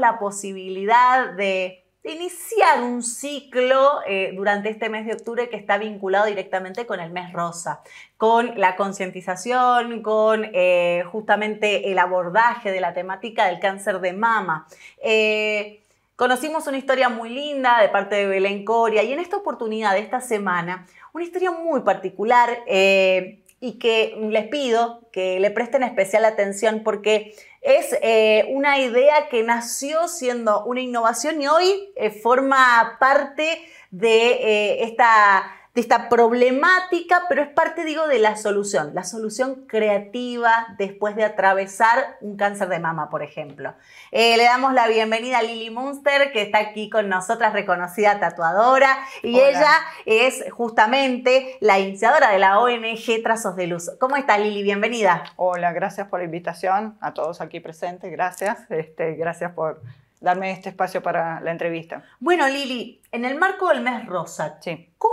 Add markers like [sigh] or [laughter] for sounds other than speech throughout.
la posibilidad de, iniciar un ciclo eh, durante este mes de octubre que está vinculado directamente con el mes rosa, con la concientización, con eh, justamente el abordaje de la temática del cáncer de mama. Eh, conocimos una historia muy linda de parte de Belén Coria y en esta oportunidad de esta semana, una historia muy particular y que les pido que le presten especial atención porque es eh, una idea que nació siendo una innovación y hoy eh, forma parte de eh, esta de esta problemática, pero es parte, digo, de la solución, la solución creativa después de atravesar un cáncer de mama, por ejemplo. Eh, le damos la bienvenida a Lili Munster, que está aquí con nosotras, reconocida tatuadora, y ella es justamente la iniciadora de la ONG Trazos de Luz. ¿Cómo está Lili? Bienvenida. Hola, gracias por la invitación a todos aquí presentes, gracias, este, gracias por darme este espacio para la entrevista. Bueno, Lili, en el marco del mes rosa, ¿cómo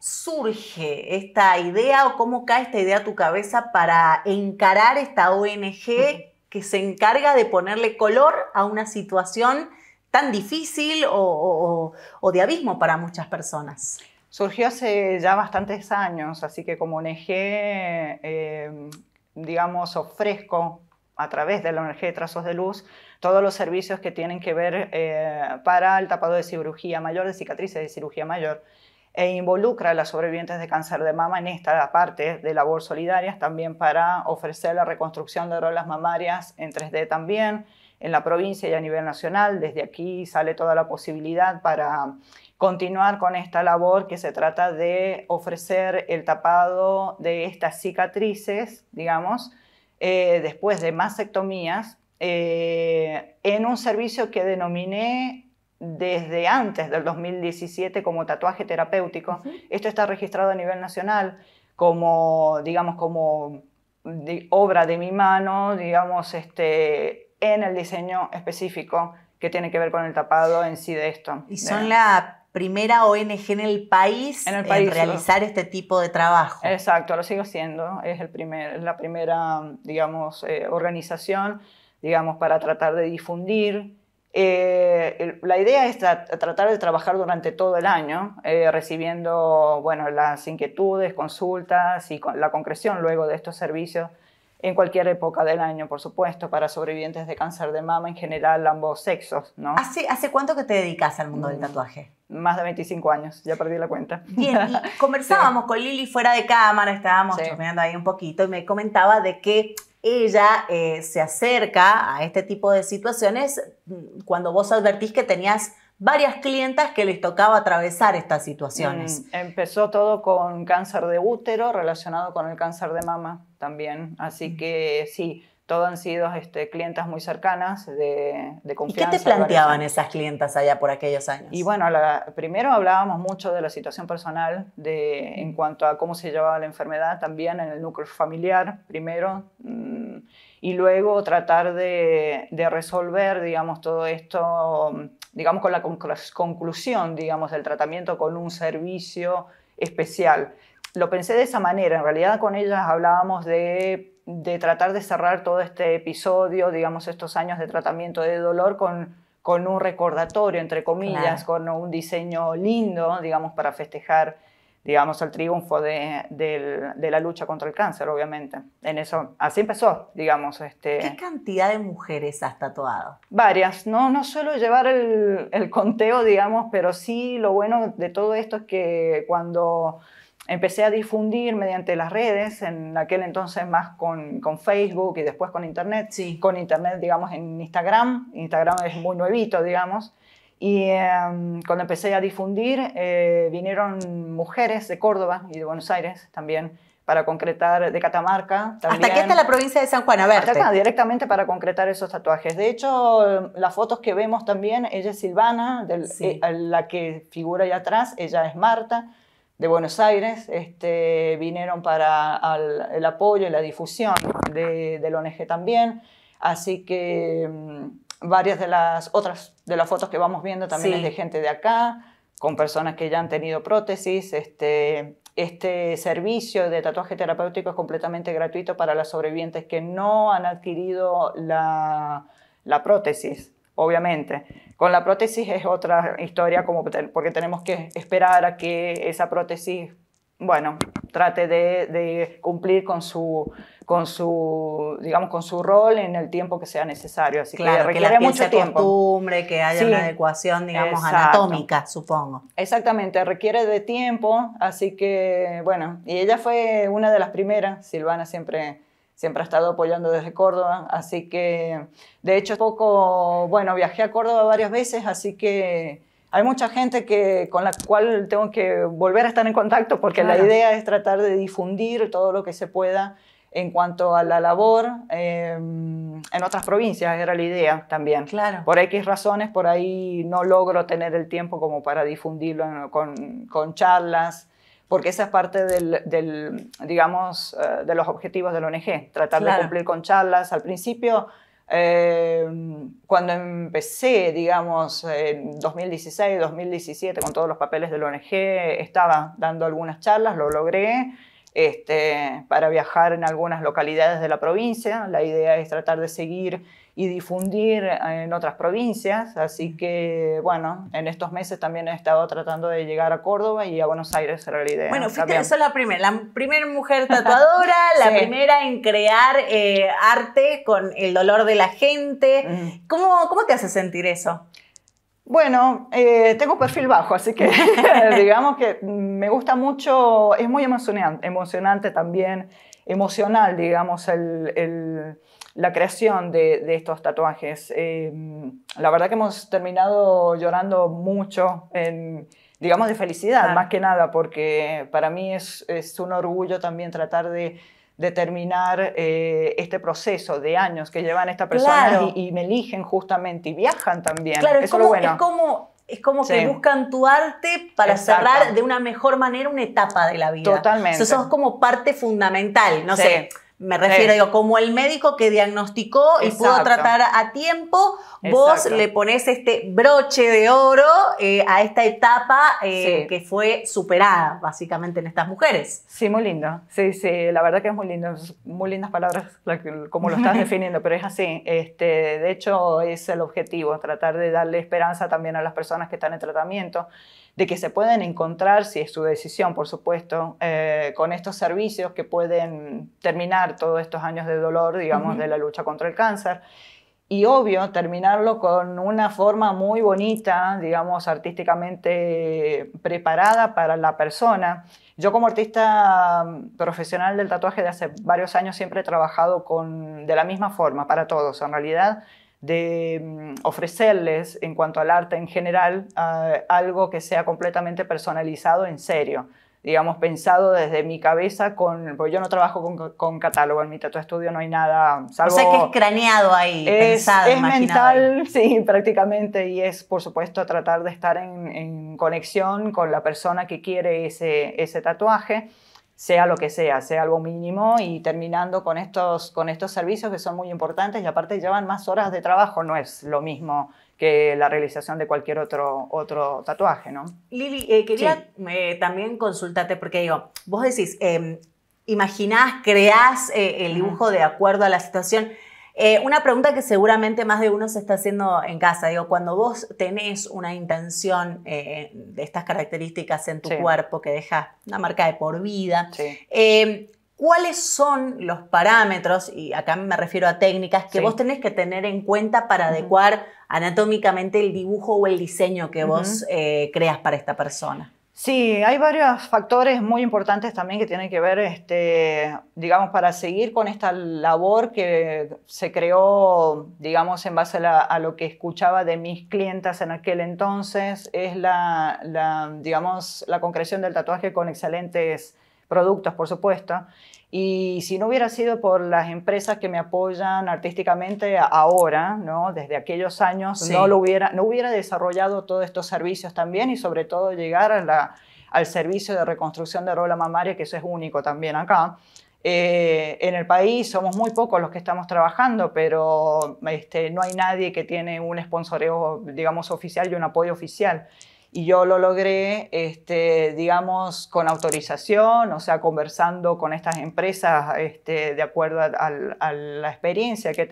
surge esta idea o cómo cae esta idea a tu cabeza para encarar esta ONG que se encarga de ponerle color a una situación tan difícil o, de abismo para muchas personas? Surgió hace ya bastantes años, así que como ONG, em, digamos, ofrezco a través de la ONG de Trazos de Luz todos los servicios que tienen que ver eh, para el tapado de cirugía mayor, de cicatrices de cirugía mayor e involucra a las sobrevivientes de cáncer de mama en esta parte de labor solidaria también para ofrecer la reconstrucción de rolas mamarias en 3D también en la provincia y a nivel nacional. Desde aquí sale toda la posibilidad para continuar con esta labor que se trata de ofrecer el tapado de estas cicatrices, digamos, eh, después de mastectomías, eh, en un servicio que denominé desde antes del 2017 como tatuaje terapéutico. Esto está registrado a nivel nacional como, digamos, como obra de mi mano, digamos, este, en el diseño específico que tiene que ver con el tapado en sí de esto. Y son la primera ONG en el país en, realizar este tipo de trabajo. Exacto, lo sigo siendo, es el primer, la primera, digamos, eh, organización, digamos, para tratar de difundir eh, la idea es tratar de trabajar durante todo el año, eh, recibiendo bueno, las inquietudes, consultas y la concreción luego de estos servicios en cualquier época del año, por supuesto, para sobrevivientes de cáncer de mama en general, ambos sexos, ¿no? ¿Hace, hace cuánto que te dedicas al mundo del mm. tatuaje? Más de 25 años, ya perdí la cuenta. Bien, y [laughs] conversábamos con Lili fuera de cámara, estábamos sí. ahí un poquito y me comentaba de que ella eh, se acerca a este tipo de situaciones mm, cuando vos advertís que tenías varias clientas que les tocaba atravesar estas situaciones. Mm, empezó todo con cáncer de útero relacionado con el cáncer de mama también, así mm. que sí, todo han sido este, clientas muy cercanas de, de confianza. qué te planteaban esas clientas allá por aquellos años? Y bueno, primero hablábamos mucho de la situación personal, de, en cuanto a cómo se llevaba la enfermedad, también en el núcleo familiar, primero, mm, y luego tratar de, de resolver, digamos, todo esto, digamos, con la conclusión, digamos, del tratamiento con un servicio especial. Lo pensé de esa manera, en realidad con ellas hablábamos de de tratar de cerrar todo este episodio, digamos, estos años de tratamiento de dolor con, con un recordatorio, entre comillas, con un diseño lindo, digamos, para festejar, digamos, el triunfo de, la lucha contra el cáncer, obviamente. En eso, así empezó, digamos. Este, ¿Qué cantidad de mujeres has tatuado? Varias, no, no suelo llevar el, el conteo, digamos, pero sí lo bueno de todo esto es que cuando empecé a difundir mediante las redes, en aquel entonces más con, con Facebook y después con Internet. Sí. Con Internet, digamos, en Instagram. Instagram es muy nuevito, digamos. Y em, cuando empecé a difundir, eh, vinieron mujeres de Córdoba y de Buenos Aires también para concretar, de Catamarca. También, hasta aquí está la provincia de San Juan, a ver. Hasta acá, directamente para concretar esos tatuajes. De hecho, las fotos que vemos también, ella es Silvana, eh, la que figura ahí atrás, ella es Marta de Buenos Aires este, vinieron para el apoyo y la difusión del ONG también. Así que mm, varias de las otras de las fotos que vamos viendo también es de gente de acá, con personas que ya han tenido prótesis. Este, este servicio de tatuaje terapéutico es completamente gratuito para las sobrevivientes que no han adquirido la, la prótesis obviamente. Con la prótesis es otra historia, porque tenemos que esperar a que esa prótesis, bueno, trate de, cumplir con su, con su, digamos, con su rol en el tiempo que sea necesario. Así claro, que requiere mucho tiempo. que haya una adecuación, digamos, anatómica, supongo. Exactamente, requiere de tiempo, así que, bueno, y ella fue una de las primeras, Silvana siempre siempre ha estado apoyando desde Córdoba, así que de hecho poco, bueno, viajé a Córdoba varias veces, así que hay mucha gente que, con la cual tengo que volver a estar en contacto porque la idea es tratar de difundir todo lo que se pueda en cuanto a la labor em, en otras provincias, era la idea también. Claro. Por X razones, por ahí no logro tener el tiempo como para difundirlo con, con charlas porque esa es parte del, digamos, eh, de los objetivos de la ONG, tratar de cumplir con charlas. Al principio, eh, cuando empecé, digamos, en 2016, 2017, con todos los papeles de la ONG, estaba dando algunas charlas, lo logré, este, para viajar en algunas localidades de la provincia. La idea es tratar de seguir y difundir eh, en otras provincias. Así que, bueno, en estos meses también he estado tratando de llegar a Córdoba y a Buenos Aires era la idea. Bueno, fuiste la primera, la primera mujer [laughs] tatuadora, la primera en crear eh, arte con el dolor de la gente. Mm. ¿Cómo, te hace sentir eso? Bueno, eh, tengo perfil bajo, así que [laughs] digamos que me gusta mucho, es muy emocionante, emocionante también, emocional, digamos, el la creación de, estos tatuajes. Eh, la verdad que hemos terminado llorando mucho, digamos, de felicidad, ah. más que nada, porque para mí es, un orgullo también tratar de, terminar eh, este proceso de años que llevan esta persona y, me eligen justamente y viajan también. Claro, es, como, como, que buscan tu arte para cerrar de una mejor manera una etapa de la vida. Totalmente. Eso es como parte fundamental, no sé me refiero, sí. como el médico que diagnosticó y pudo tratar a tiempo, vos le pones este broche de oro eh, a esta etapa eh, que fue superada, básicamente, en estas mujeres. Sí, muy lindo. Sí, sí, la verdad que es muy lindo. Muy lindas palabras como lo estás [laughs] definiendo, pero es así. Este, de hecho, es el objetivo, tratar de darle esperanza también a las personas que están en tratamiento de que se pueden encontrar, si es su decisión, por supuesto, eh, con estos servicios que pueden terminar todos estos años de dolor, digamos, de la lucha contra el cáncer. Y obvio, terminarlo con una forma muy bonita, digamos, artísticamente preparada para la persona. Yo como artista mm, profesional del tatuaje de hace varios años siempre he trabajado con, de la misma forma para todos, en realidad de mm, ofrecerles en cuanto al arte en general eh, algo que sea completamente personalizado en serio digamos, pensado desde mi cabeza, con, porque yo no trabajo con, con catálogo, en mi tatu estudio no hay nada, salvo... O sea que es craneado ahí, es, pensado, Es mental, [laughs] sí, prácticamente, y es, por supuesto, tratar de estar en, en conexión con la persona que quiere ese, ese tatuaje sea lo que sea, sea algo mínimo y terminando con estos, con estos servicios que son muy importantes y aparte llevan más horas de trabajo, no es lo mismo que la realización de cualquier otro, otro tatuaje, ¿no? Lili, eh, quería eh, también consultarte, porque digo, vos decís, eh, imaginás, creás eh, el dibujo de acuerdo a la situación. una pregunta que seguramente más de uno se está haciendo en casa, digo, cuando vos tenés una intención de estas características en tu cuerpo que deja una marca de por vida, ¿Cuáles son los parámetros, y acá me refiero a técnicas, que vos tenés que tener en cuenta para adecuar anatómicamente el dibujo o el diseño que vos eh, creas para esta persona? Sí, hay varios factores muy importantes también que tienen que ver, este, digamos, para seguir con esta labor que se creó, digamos, en base a, lo que escuchaba de mis clientas en aquel entonces, es la, la digamos, la concreción del tatuaje con excelentes productos, por supuesto. Y si no hubiera sido por las empresas que me apoyan artísticamente ahora, ¿no? desde aquellos años, no, lo hubiera, no hubiera desarrollado todos estos servicios también y sobre todo llegar a la, al servicio de reconstrucción de rola mamaria, que eso es único también acá. Eh, en el país somos muy pocos los que estamos trabajando, pero este, no hay nadie que tiene un sponsoreo, digamos, oficial y un apoyo oficial y yo lo logré, este, digamos, con autorización, o sea, conversando con estas empresas este, de acuerdo a, la experiencia que,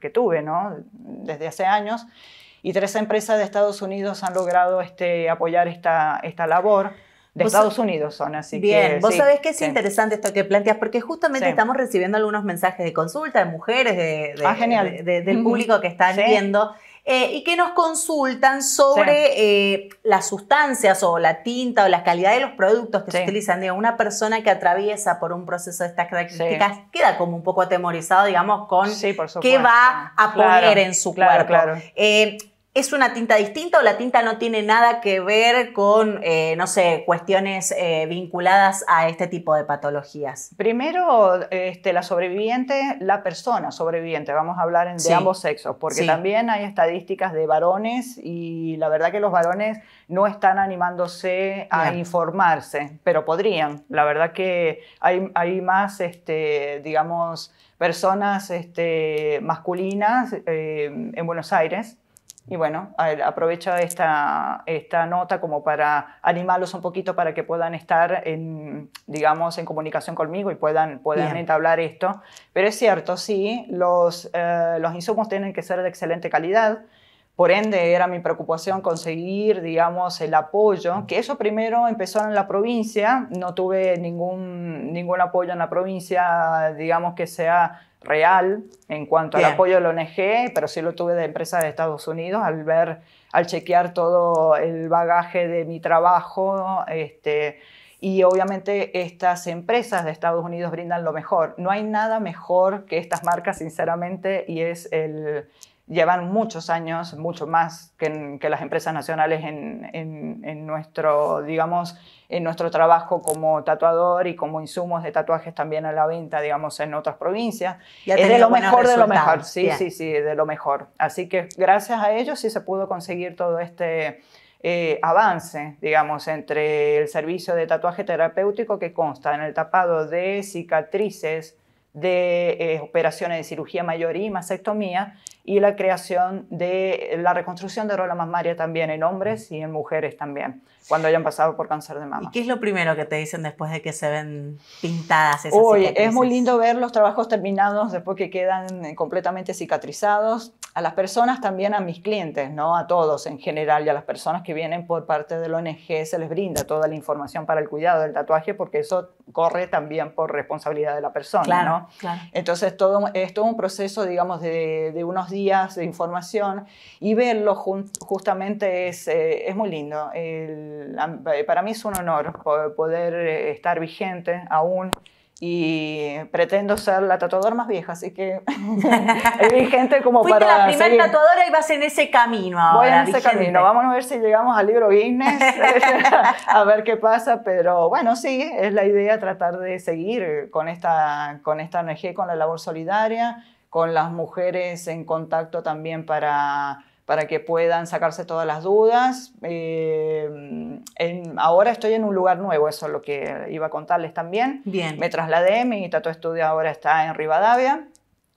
que, tuve ¿no? desde hace años. Y tres empresas de Estados Unidos han logrado este, apoyar esta, esta labor. De Estados Unidos son, así bien, que... Bien, vos sabés que es interesante esto que planteas, porque justamente estamos recibiendo algunos mensajes de consulta, de mujeres, de, ah, del público que están viendo eh, y que nos consultan sobre eh, las sustancias o la tinta o la calidad de los productos que se utilizan. una persona que atraviesa por un proceso de estas características queda como un poco atemorizado, digamos, con qué va a poner en su cuerpo. Claro. Eh, ¿Es una tinta distinta o la tinta no tiene nada que ver con, eh, no sé, cuestiones eh, vinculadas a este tipo de patologías? Primero, este, la sobreviviente, la persona sobreviviente, vamos a hablar de ambos sexos, porque también hay estadísticas de varones y la verdad que los varones no están animándose a informarse, pero podrían. La verdad que hay, más, este, digamos, personas este, masculinas eh, en Buenos Aires y bueno, aprovecho esta, esta nota como para animarlos un poquito para que puedan estar, en, digamos, en comunicación conmigo y puedan, puedan entablar esto. Pero es cierto, sí, los, eh, los insumos tienen que ser de excelente calidad. Por ende, era mi preocupación conseguir, digamos, el apoyo, que eso primero empezó en la provincia, no tuve ningún, ningún apoyo en la provincia, digamos, que sea real en cuanto al apoyo de la ONG, pero sí lo tuve de empresas de Estados Unidos al ver, al chequear todo el bagaje de mi trabajo, este, y obviamente estas empresas de Estados Unidos brindan lo mejor. No hay nada mejor que estas marcas, sinceramente, y es el, llevan muchos años, mucho más que, las empresas nacionales en, nuestro, digamos, en nuestro trabajo como tatuador y como insumos de tatuajes también a la venta, digamos, en otras provincias. es de lo mejor, de lo mejor, sí, sí, sí, de lo mejor. Así que gracias a ellos sí se pudo conseguir todo este... Eh, avance, digamos, entre el servicio de tatuaje terapéutico que consta en el tapado de cicatrices, de eh, operaciones de cirugía mayor y mastectomía y la creación de la reconstrucción de rola mamaria también en hombres y en mujeres también, cuando hayan pasado por cáncer de mama. ¿Y qué es lo primero que te dicen después de que se ven pintadas esas Uy, Es muy lindo ver los trabajos terminados después que quedan completamente cicatrizados a las personas, también a mis clientes, ¿no? a todos en general y a las personas que vienen por parte de del ONG se les brinda toda la información para el cuidado del tatuaje porque eso corre también por responsabilidad de la persona. ¿no? Entonces todo, es todo un proceso, digamos, de, unos días de información y verlo justamente eh, es, muy lindo. para mí es un honor poder eh, estar vigente aún y pretendo ser la tatuadora más vieja, así que es [laughs] gente como Fuiste para la primera tatuadora y vas en ese camino ahora. Voy ese camino, vamos a ver si llegamos al libro Guinness, [laughs] a ver qué pasa, pero bueno, sí, es la idea tratar de seguir con esta, con esta ONG, con la labor solidaria, con las mujeres en contacto también para para que puedan sacarse todas las dudas. Eh, ahora estoy en un lugar nuevo, eso es lo que iba a contarles también. Bien. Me trasladé, mi tatu estudio ahora está en Rivadavia.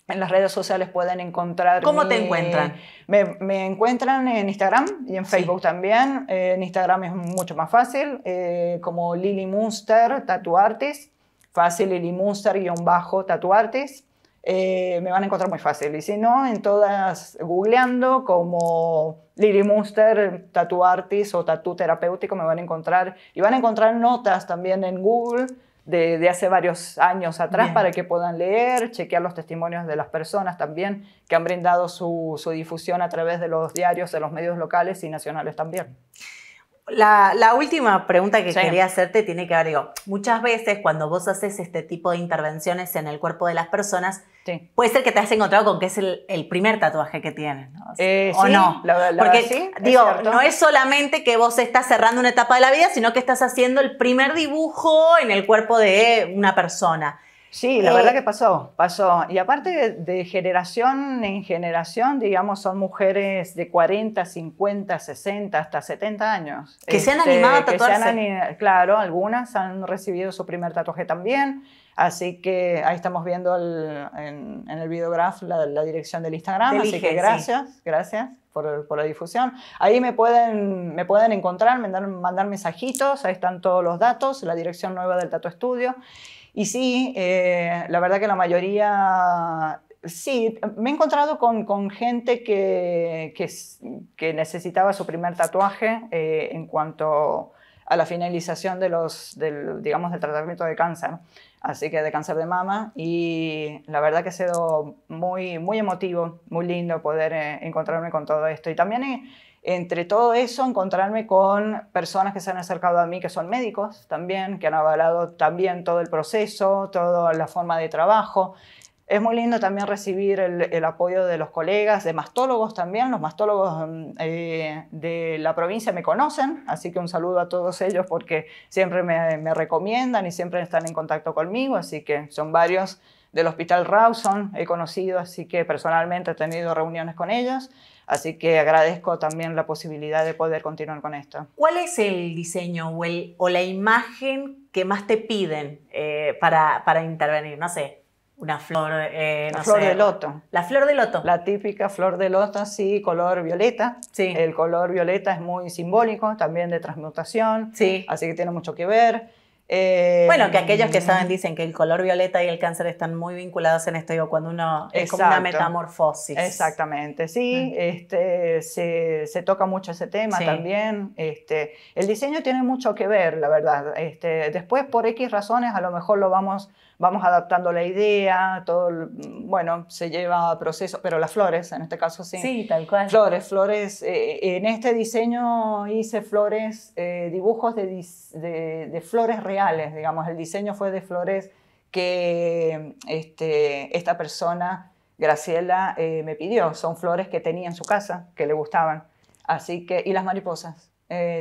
En las redes sociales pueden encontrar. ¿Cómo te encuentran? Me, encuentran en Instagram y en Facebook también. Eh, en Instagram es mucho más fácil, eh, como Lily Munster, Tatu Artist. Fácil Lily Munster, guión bajo, Tatu Artist. Eh, me van a encontrar muy fácil. Y si no, en todas, googleando como Lily Munster, Tattoo Artist o Tattoo Terapéutico, me van a encontrar. Y van a encontrar notas también en Google de, hace varios años atrás para que puedan leer, chequear los testimonios de las personas también que han brindado su, su difusión a través de los diarios, de los medios locales y nacionales también. La, última pregunta que quería hacerte tiene que ver, digo, muchas veces cuando vos haces este tipo de intervenciones en el cuerpo de las personas, puede ser que te has encontrado con que es el, primer tatuaje que tienes o no. Porque, digo, no es solamente que vos estás cerrando una etapa de la vida, sino que estás haciendo el primer dibujo en el cuerpo de una persona. Sí, la verdad eh, que pasó, pasó. Y aparte de generación en generación, digamos, son mujeres de 40, 50, 60, hasta 70 años. Que se han este, animado a tatuarse. claro, algunas han recibido su primer tatuaje también. Así que ahí estamos viendo en, el videograph la, dirección del Instagram. así que gracias, gracias por, la difusión. Ahí me pueden, me pueden encontrar, mandar, mandar mensajitos, ahí están todos los datos, la dirección nueva del Tato Estudio. Y sí, eh, la verdad que la mayoría, sí, me he encontrado con, con gente que, que, necesitaba su primer tatuaje eh, en cuanto a la finalización de los, del, digamos, del tratamiento de cáncer, así que de cáncer de mama, y la verdad que ha sido muy, muy emotivo, muy lindo poder eh, encontrarme con todo esto. Y también entre todo eso, encontrarme con personas que se han acercado a mí, que son médicos también, que han avalado también todo el proceso, toda la forma de trabajo. Es muy lindo también recibir el, apoyo de los colegas, de mastólogos también. Los mastólogos mm, eh, de la provincia me conocen, así que un saludo a todos ellos porque siempre me recomiendan y siempre están en contacto conmigo, así que son varios del Hospital Rawson he conocido, así que personalmente he tenido reuniones con ellos, así que agradezco también la posibilidad de poder continuar con esto. ¿Cuál es el diseño o, el, o la imagen que más te piden eh, para, intervenir? No sé, una flor, eh, no la flor de loto. La flor de loto. La típica flor de loto, sí, color violeta. Sí. El color violeta es muy simbólico, también de transmutación. Sí. Así que tiene mucho que ver bueno, que aquellos que saben em, dicen que el color violeta y el cáncer están muy vinculados en esto, digo, cuando uno es como una metamorfosis. Exactamente, sí, mm. este, se, toca mucho ese tema también. Este, el diseño tiene mucho que ver, la verdad. Este, después, por X razones, a lo mejor lo vamos vamos adaptando la idea, todo, bueno, se lleva a proceso, pero las flores, en este caso sí. Sí, tal cual. Flores, flores. Eh, eh, en este diseño hice flores, eh, dibujos de, flores reales, digamos, el diseño fue de flores que este, esta persona, Graciela, me pidió. Son flores que tenía en su casa, que le gustaban. Así que, y las mariposas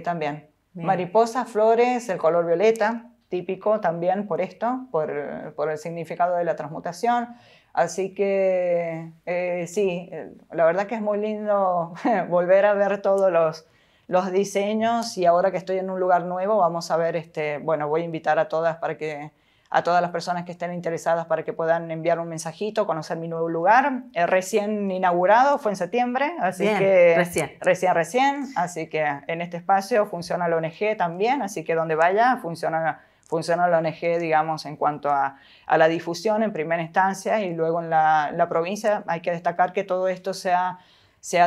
también. Mariposas, flores, el color violeta típico también por esto, por, el significado de la transmutación. Así que eh, sí, eh, la verdad que es muy lindo [laughs] volver a ver todos los, los diseños y ahora que estoy en un lugar nuevo vamos a ver, este, bueno, voy a invitar a todas para que a todas las personas que estén interesadas para que puedan enviar un mensajito, conocer mi nuevo lugar. Eh, recién inaugurado, fue en septiembre, así Bien, que... Recién. Recién, recién. Así que en este espacio funciona la ONG también, así que donde vaya funciona funciona la ONG, digamos, en cuanto a, a la difusión en primera instancia y luego en la, la provincia. Hay que destacar que todo esto se ha,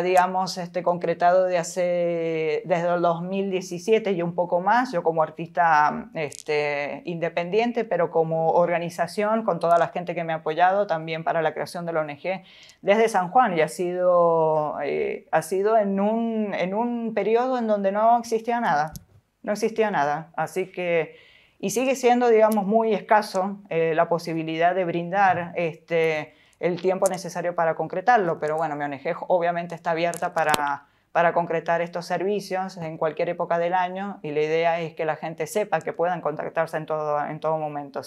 digamos, este, concretado de hace, desde el 2017 y un poco más, yo como artista este, independiente, pero como organización, con toda la gente que me ha apoyado también para la creación de la ONG, desde San Juan, y ha sido, eh, ha sido en, un, en un periodo en donde no existía nada, no existía nada, así que y sigue siendo, digamos, muy escaso eh, la posibilidad de brindar este, el tiempo necesario para concretarlo, pero bueno, mi ONG obviamente está abierta para, para concretar estos servicios en cualquier época del año y la idea es que la gente sepa que puedan contactarse en todo, en todo momento,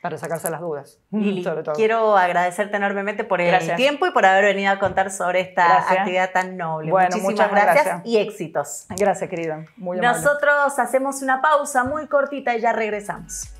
para sacarse las dudas, Lili, Quiero agradecerte enormemente por el tiempo y por haber venido a contar sobre esta actividad tan noble. Muchísimas gracias, y éxitos. Gracias, querido. Nosotros hacemos una pausa muy cortita y ya regresamos.